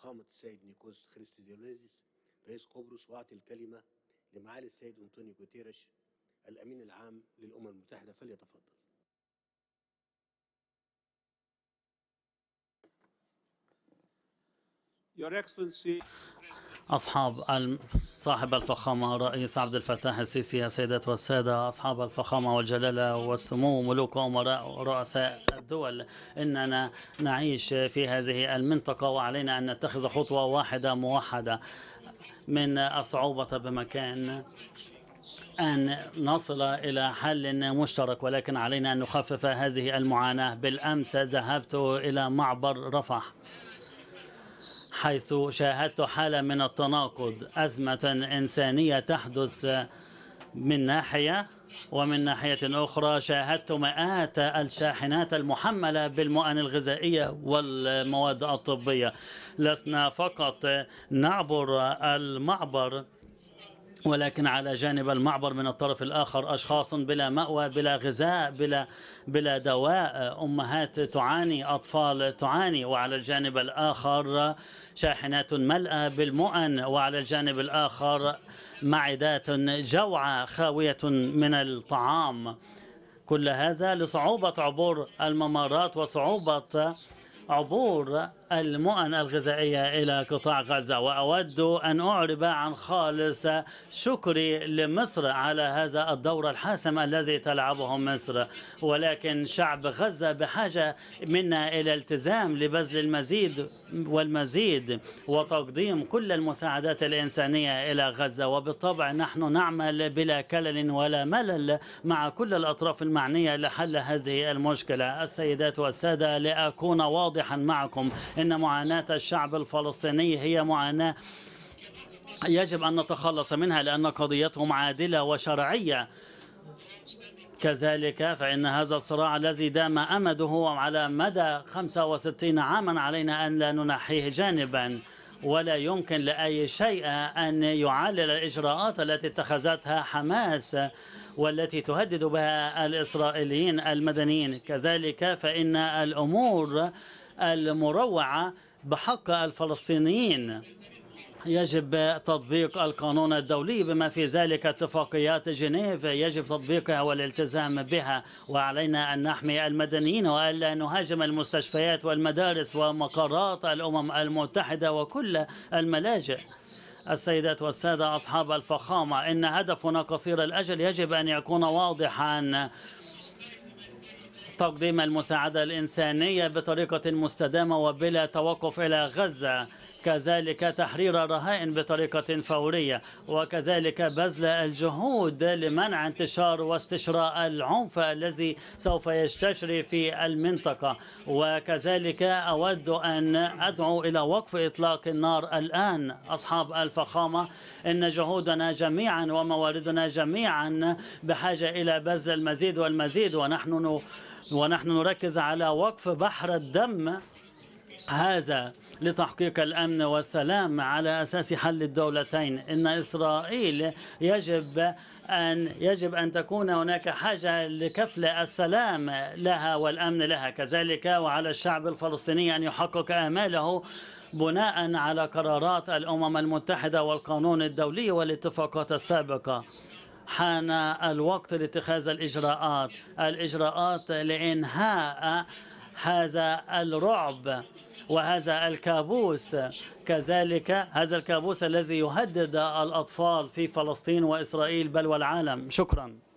فخامة السيد خريستي خريستيديونيزيس رئيس قبرص وأعطي الكلمة لمعالي السيد أنطونيو جوتيرش الأمين العام للأمم المتحدة فليتفضل Your Excellency, أصحاب صاحب الفخامة الرئيس عبد الفتاح السيسي يا سيدات والسادة أصحاب الفخامة والجلالة والسمو ملوك ومراء رؤساء الدول إننا نعيش في هذه المنطقة وعلينا أن نتخذ خطوة واحدة موحدة من الصعوبة بمكان أن نصل إلى حل مشترك ولكن علينا أن نخفف هذه المعاناة بالأمس ذهبت إلى معبر رفح حيث شاهدت حالة من التناقض أزمة إنسانية تحدث من ناحية ومن ناحية أخرى شاهدت مئات الشاحنات المحملة بالمؤن الغذائية والمواد الطبية لسنا فقط نعبر المعبر ولكن على جانب المعبر من الطرف الآخر أشخاص بلا مأوى بلا غذاء بلا, بلا دواء أمهات تعاني أطفال تعاني وعلى الجانب الآخر شاحنات ملأة بالمؤن وعلى الجانب الآخر معدات جوعة خاوية من الطعام كل هذا لصعوبة عبور الممارات وصعوبة عبور المؤن الغذائية إلى قطاع غزة وأود أن أعرب عن خالص شكري لمصر على هذا الدور الحاسم الذي تلعبه مصر ولكن شعب غزة بحاجة منا إلى التزام لبذل المزيد والمزيد وتقديم كل المساعدات الإنسانية إلى غزة وبالطبع نحن نعمل بلا كلل ولا ملل مع كل الأطراف المعنية لحل هذه المشكلة السيدات والسادة لأكون واضحا معكم إن معاناة الشعب الفلسطيني هي معاناة يجب أن نتخلص منها لأن قضيتهم عادلة وشرعية كذلك فإن هذا الصراع الذي دام أمده على مدى 65 عاما علينا أن لا ننحيه جانبا ولا يمكن لأي شيء أن يعلل الإجراءات التي اتخذتها حماس والتي تهدد بها الإسرائيليين المدنيين كذلك فإن الأمور المروعة بحق الفلسطينيين يجب تطبيق القانون الدولي بما في ذلك اتفاقيات جنيف يجب تطبيقها والالتزام بها وعلينا أن نحمي المدنيين وألا نهاجم المستشفيات والمدارس ومقرات الأمم المتحدة وكل الملاجئ السيدات والسادة أصحاب الفخامة إن هدفنا قصير الأجل يجب أن يكون واضحا تقديم المساعدة الإنسانية بطريقة مستدامة وبلا توقف إلى غزة كذلك تحرير الرهائن بطريقة فورية وكذلك بذل الجهود لمنع انتشار واستشراء العنف الذي سوف يستشري في المنطقة وكذلك أود أن أدعو إلى وقف إطلاق النار الآن أصحاب الفخامة إن جهودنا جميعا ومواردنا جميعا بحاجة إلى بذل المزيد والمزيد ونحن ونحن نركز على وقف بحر الدم هذا لتحقيق الأمن والسلام على أساس حل الدولتين إن إسرائيل يجب أن يجب أن تكون هناك حاجة لكفل السلام لها والأمن لها كذلك وعلى الشعب الفلسطيني أن يحقق آماله بناء على قرارات الأمم المتحدة والقانون الدولي والاتفاقات السابقة حان الوقت لاتخاذ الإجراءات الإجراءات لإنهاء هذا الرعب وهذا الكابوس كذلك هذا الكابوس الذي يهدد الأطفال في فلسطين وإسرائيل بل والعالم شكراً